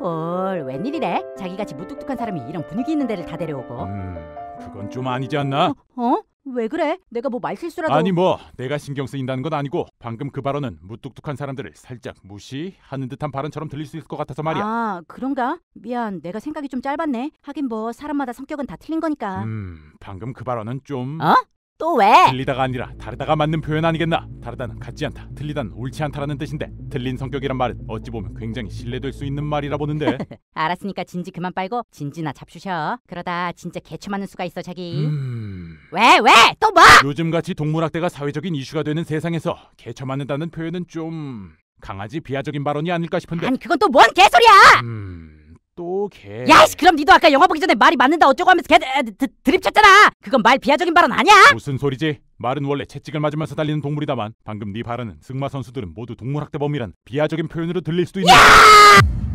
헐 웬일이래? 자기같이 무뚝뚝한 사람이 이런 분위기 있는 데를 다 데려오고. 음, 그건 좀 아니지 않나? 어? 어? 왜 그래? 내가 뭐 말실수라도 아니 뭐 내가 신경 쓰인다는 건 아니고 방금 그 발언은 무뚝뚝한 사람들을 살짝 무시하는 듯한 발언처럼 들릴 수 있을 것 같아서 말이야. 아 그런가? 미안 내가 생각이 좀 짧았네. 하긴 뭐 사람마다 성격은 다 틀린 거니까. 음, 방금 그 발언은 좀 어? 또 왜? 들리다가 아니라 다르다가 맞는 표현 아니겠나? 다르다는 같지 않다, 틀리다는 옳지 않다라는 뜻인데 틀린 성격이란 말은 어찌 보면 굉장히 신뢰될 수 있는 말이라 보는데 알았으니까 진지 그만 빨고 진지나 잡수셔. 그러다 진짜 개처 맞는 수가 있어 자기. 음... 왜 왜? 또 뭐? 요즘같이 동물학대가 사회적인 이슈가 되는 세상에서 개처 맞는다는 표현은 좀 강아지 비하적인 발언이 아닐까 싶은데 아니 그건 또 뭔 개소리야! 음... 또 개. 야이씨 그럼 니도 아까 영화 보기 전에 말이 맞는다 어쩌고 하면서 걔 에, 드, 드립쳤잖아. 그건 말 비하적인 발언 아니야? 무슨 소리지? 말은 원래 채찍을 맞으면서 달리는 동물이다만 방금 네 발언은 승마 선수들은 모두 동물학대범이란 비하적인 표현으로 들릴 수도 있는. 야!